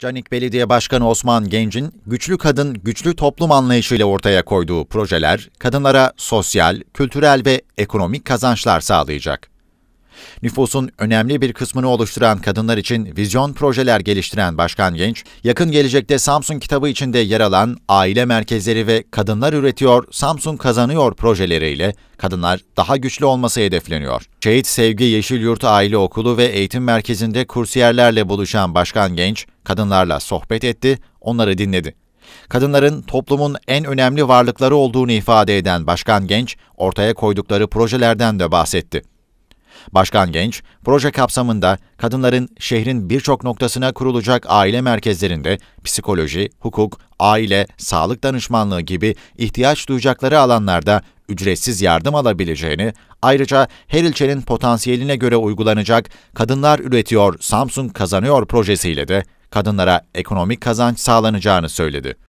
Canik Belediye Başkanı Osman Genc'in güçlü kadın, güçlü toplum anlayışıyla ortaya koyduğu projeler kadınlara sosyal, kültürel ve ekonomik kazançlar sağlayacak. Nüfusun önemli bir kısmını oluşturan kadınlar için vizyon projeler geliştiren Başkan Genç, yakın gelecekte Samsung kitabı içinde yer alan aile merkezleri ve kadınlar üretiyor, Samsung kazanıyor projeleriyle kadınlar daha güçlü olması hedefleniyor. Şehit Sevgi Yeşil Yeşilyurt Aile Okulu ve Eğitim Merkezi'nde kursiyerlerle buluşan Başkan Genç, kadınlarla sohbet etti, onları dinledi. Kadınların toplumun en önemli varlıkları olduğunu ifade eden Başkan Genç, ortaya koydukları projelerden de bahsetti. Başkan Genç, proje kapsamında kadınların şehrin birçok noktasına kurulacak aile merkezlerinde psikoloji, hukuk, aile, sağlık danışmanlığı gibi ihtiyaç duyacakları alanlarda ücretsiz yardım alabileceğini, ayrıca her ilçenin potansiyeline göre uygulanacak Kadınlar Üretiyor, Samsung Kazanıyor projesiyle de kadınlara ekonomik kazanç sağlanacağını söyledi.